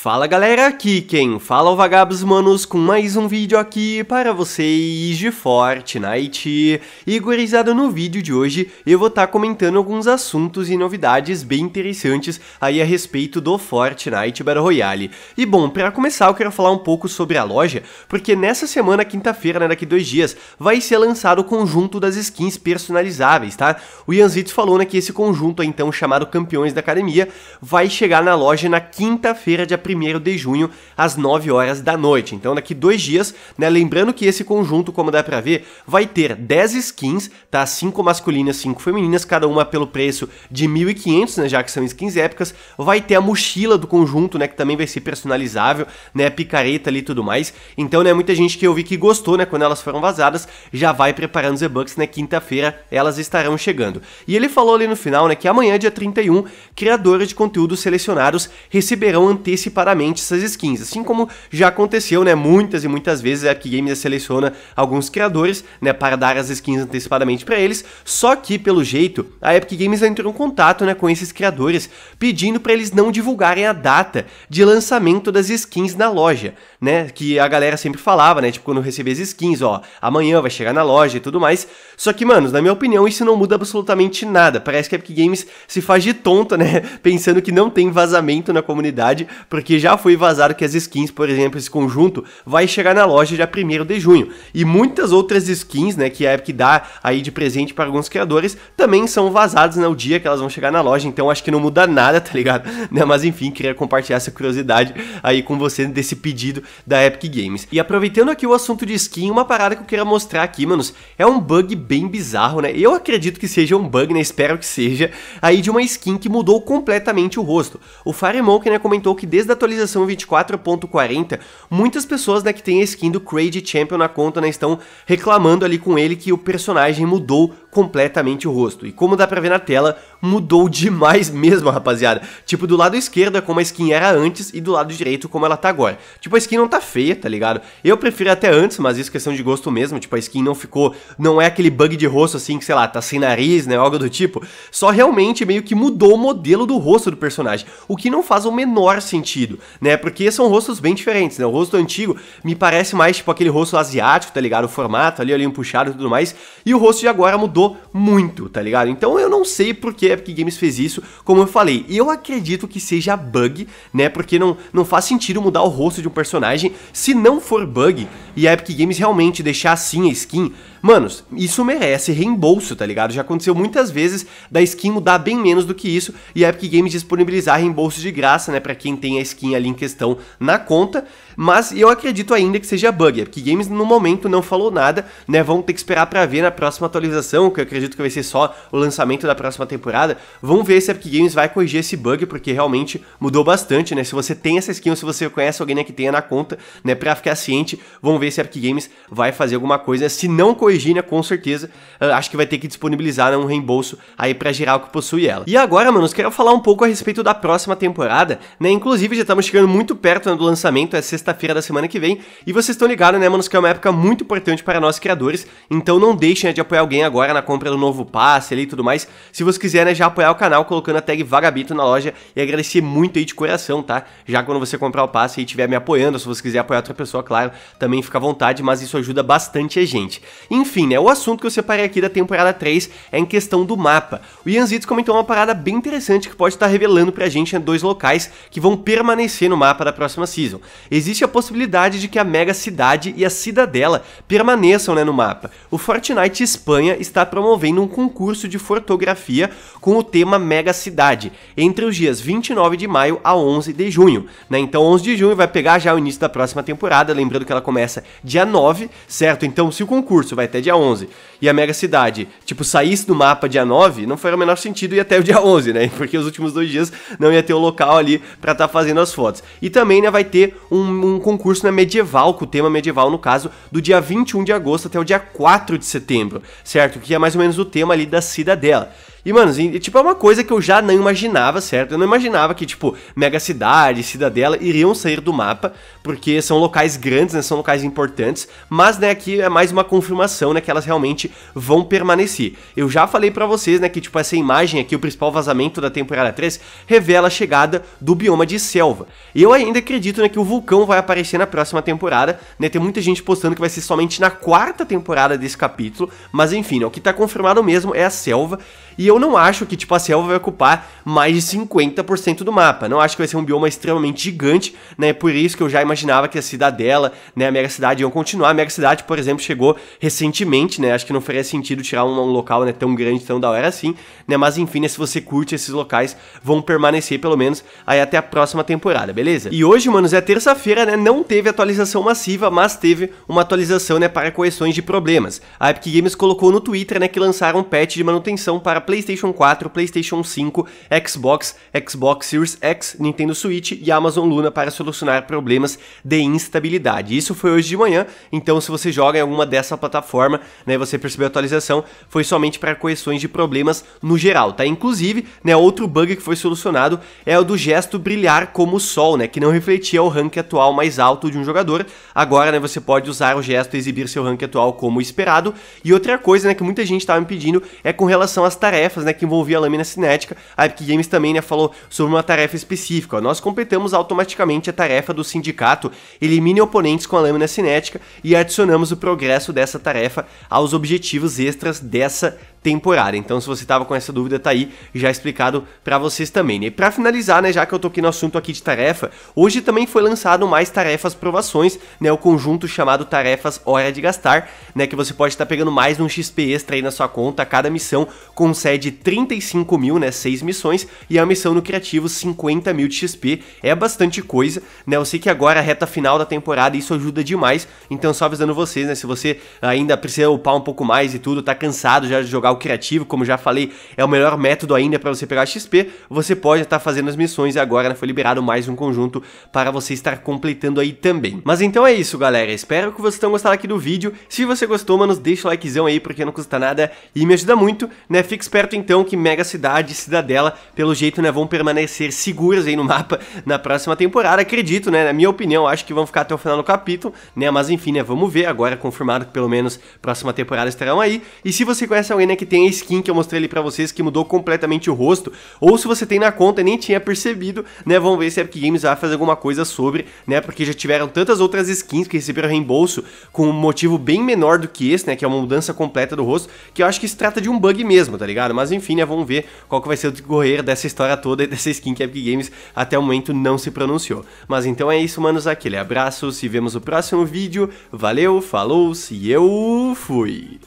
Fala galera, aqui quem fala é o Vagabos Manos com mais um vídeo aqui para vocês de Fortnite. E gurizada, no vídeo de hoje eu vou estar tá comentando alguns assuntos e novidades bem interessantes aí a respeito do Fortnite Battle Royale. E bom, para começar eu quero falar um pouco sobre a loja, porque nessa semana, quinta-feira, né, daqui dois dias, vai ser lançado o conjunto das skins personalizáveis, tá? O Ianzito falou né, que esse conjunto então chamado Campeões da Academia vai chegar na loja na quinta-feira de 1 de junho, às 9 horas da noite. Então, daqui dois dias, né? Lembrando que esse conjunto, como dá pra ver, vai ter 10 skins, tá? 5 masculinas, 5 femininas, cada uma pelo preço de 1.500, né? Já que são skins épicas. Vai ter a mochila do conjunto, né? Que também vai ser personalizável, né? Picareta ali e tudo mais. Então, né? Muita gente que eu vi que gostou, né? Quando elas foram vazadas, já vai preparando os e-bucks, né? Quinta-feira elas estarão chegando. E ele falou ali no final, né? Que amanhã, dia 31, criadores de conteúdo selecionados receberão antecipação disparadamente essas skins, assim como já aconteceu, né, muitas e muitas vezes a Epic Games seleciona alguns criadores, né, para dar as skins antecipadamente para eles, só que pelo jeito, a Epic Games entrou em contato, né, com esses criadores, pedindo para eles não divulgarem a data de lançamento das skins na loja, né, que a galera sempre falava, né, tipo quando recebia as skins, ó, amanhã vai chegar na loja e tudo mais. Só que, mano, na minha opinião, isso não muda absolutamente nada. Parece que a Epic Games se faz de tonta, né, pensando que não tem vazamento na comunidade, porque porque já foi vazado que as skins, por exemplo, esse conjunto, vai chegar na loja já 1 de junho. E muitas outras skins, né, que a Epic dá aí de presente para alguns criadores, também são vazadas né, o dia que elas vão chegar na loja, então acho que não muda nada, tá ligado? Né, mas enfim, queria compartilhar essa curiosidade aí com você desse pedido da Epic Games. E aproveitando aqui o assunto de skin, uma parada que eu queria mostrar aqui, manos, é um bug bem bizarro, né? Eu acredito que seja um bug, né? Espero que seja, aí de uma skin que mudou completamente o rosto. O Fire Monkey, né, comentou que desde a atualização 24.40, muitas pessoas né, que têm a skin do Crazy Champion na conta né, estão reclamando ali com ele que o personagem mudou completamente o rosto. E como dá pra ver na tela, mudou demais mesmo, rapaziada. Tipo, do lado esquerdo é como a skin era antes e do lado direito como ela tá agora. Tipo, a skin não tá feia, tá ligado? Eu prefiro até antes, mas isso é questão de gosto mesmo. Tipo, a skin não ficou, não é aquele bug de rosto assim, que sei lá, tá sem nariz, né, algo do tipo. Só realmente meio que mudou o modelo do rosto do personagem, o que não faz o menor sentido, né? Porque são rostos bem diferentes, né? O rosto antigo me parece mais tipo aquele rosto asiático, tá ligado? O formato ali, um puxado e tudo mais. E o rosto de agora mudou muito, tá ligado? Então eu não sei porque a Epic Games fez isso, como eu falei. E eu acredito que seja bug, né? Porque não, não faz sentido mudar o rosto de um personagem se não for bug e a Epic Games realmente deixar assim a skin Manos, isso merece reembolso, tá ligado? Já aconteceu muitas vezes da skin mudar bem menos do que isso e a Epic Games disponibilizar reembolso de graça, né, para quem tem a skin ali em questão na conta, mas eu acredito ainda que seja bug. A Epic Games no momento não falou nada, né? Vamos ter que esperar para ver na próxima atualização, que eu acredito que vai ser só o lançamento da próxima temporada. Vamos ver se a Epic Games vai corrigir esse bug, porque realmente mudou bastante, né? Se você tem essa skin ou se você conhece alguém né, que tenha na conta, né, para ficar ciente, vamos ver se a Epic Games vai fazer alguma coisa. Se não corrigir Corgina, com certeza, ah, acho que vai ter que disponibilizar né, um reembolso aí pra geral que possui ela. E agora, manos, quero falar um pouco a respeito da próxima temporada, né? Inclusive, já estamos chegando muito perto né, do lançamento, é sexta-feira da semana que vem, e vocês estão ligados, né, manos, que é uma época muito importante para nós criadores, então não deixem né, de apoiar alguém agora na compra do novo passe ali e tudo mais. Se vocês quiserem, né, já apoiar o canal colocando a tag Vagabito na loja e agradecer muito aí de coração, tá? Já quando você comprar o passe e estiver me apoiando, se você quiser apoiar outra pessoa, claro, também fica à vontade, mas isso ajuda bastante a gente. E enfim, né, o assunto que eu separei aqui da temporada 3 é em questão do mapa. O Ian Zitz comentou uma parada bem interessante que pode estar revelando pra gente né, dois locais que vão permanecer no mapa da próxima season. Existe a possibilidade de que a mega cidade e a cidadela permaneçam né, no mapa. O Fortnite Espanha está promovendo um concurso de fotografia com o tema Mega Cidade, entre os dias 29 de maio a 11 de junho. Né? Então 11 de junho vai pegar já o início da próxima temporada, lembrando que ela começa dia 9, certo? Então se o concurso vai até dia 11, e a mega cidade, tipo, saísse do mapa dia 9, não faria o menor sentido ir até o dia 11, né? Porque os últimos dois dias não ia ter o local ali para estar tá fazendo as fotos. E também, né, vai ter um, um concurso na né, medieval, com o tema medieval, no caso, do dia 21 de agosto até o dia 4 de setembro, certo? Que é mais ou menos o tema ali da cidadela. E, mano, assim, e, tipo, é uma coisa que eu já não imaginava, certo? Eu não imaginava que, tipo, mega cidade, cidadela iriam sair do mapa, porque são locais grandes, né? São locais importantes, mas, né, aqui é mais uma confirmação, né, que elas realmente vão permanecer. Eu já falei para vocês, né, que, tipo, essa imagem aqui, o principal vazamento da temporada 3, revela a chegada do bioma de selva. E eu ainda acredito, né, que o vulcão vai aparecer na próxima temporada, né? Tem muita gente postando que vai ser somente na quarta temporada desse capítulo, mas enfim, né, o que tá confirmado mesmo é a selva. E eu não acho que, tipo, a selva vai ocupar mais de 50% do mapa. Não acho que vai ser um bioma extremamente gigante, né? É por isso que eu já imaginava que a cidadela, né, a mega cidade iam continuar. A mega cidade, por exemplo, chegou recentemente, né? Acho que não faria sentido tirar um, um local, né, tão grande, tão da hora assim, né? Mas enfim, né, se você curte esses locais, vão permanecer pelo menos aí até a próxima temporada, beleza? E hoje, manos, é terça-feira, né? Não teve atualização massiva, mas teve uma atualização, né, para correções de problemas. A Epic Games colocou no Twitter, né, que lançaram um patch de manutenção para PlayStation 4, PlayStation 5, Xbox, Xbox Series X, Nintendo Switch e Amazon Luna para solucionar problemas de instabilidade. Isso foi hoje de manhã, então se você joga em alguma dessa plataforma, né, você percebeu a atualização, foi somente para correções de problemas no geral, tá? Inclusive, né, outro bug que foi solucionado é o do gesto brilhar como o sol, né, que não refletia o rank atual mais alto de um jogador. Agora, né, você pode usar o gesto e exibir seu rank atual como esperado. E outra coisa, né, que muita gente estava me pedindo é com relação às tarefas tarefas, né, que envolvia a lâmina cinética. A Epic Games também, né, falou sobre uma tarefa específica. Nós completamos automaticamente a tarefa do sindicato, elimine oponentes com a lâmina cinética e adicionamos o progresso dessa tarefa aos objetivos extras dessa temporada. Então, se você tava com essa dúvida, tá aí já explicado para vocês também. Né? E para finalizar, né, já que eu toquei no assunto aqui de tarefa, hoje também foi lançado mais tarefas provações, né, o conjunto chamado tarefas hora de gastar, né, que você pode estar tá pegando mais um XP extra aí na sua conta. Cada missão concede 35 mil, né, 6 missões, e a missão no criativo 50 mil de XP. É bastante coisa, né? Eu sei que agora a reta final da temporada isso ajuda demais. Então, só avisando vocês, né, se você ainda precisa upar um pouco mais e tudo, tá cansado já de jogar o criativo, como já falei, é o melhor método ainda para você pegar XP, você pode estar tá fazendo as missões e agora né, foi liberado mais um conjunto para você estar completando aí também. Mas então é isso, galera. Espero que vocês tenham gostado aqui do vídeo. Se você gostou, mano, deixa o likezão aí, porque não custa nada e me ajuda muito, né? Fique esperto então que Mega Cidade e Cidadela, pelo jeito, né, vão permanecer seguras aí no mapa na próxima temporada, acredito, né? Na minha opinião, acho que vão ficar até o final do capítulo, né? Mas enfim, né, vamos ver agora confirmado que pelo menos próxima temporada estarão aí. E se você conhece alguém né, que tem a skin que eu mostrei ali pra vocês, que mudou completamente o rosto, ou se você tem na conta e nem tinha percebido, né, vamos ver se a Epic Games vai fazer alguma coisa sobre, né, porque já tiveram tantas outras skins que receberam reembolso com um motivo bem menor do que esse, né, que é uma mudança completa do rosto, que eu acho que se trata de um bug mesmo, tá ligado? Mas enfim, né, vamos ver qual que vai ser o decorrer dessa história toda e dessa skin que a Epic Games até o momento não se pronunciou. Mas então é isso, manos, aquele abraço, se vemos no próximo vídeo, valeu, falou, se eu fui!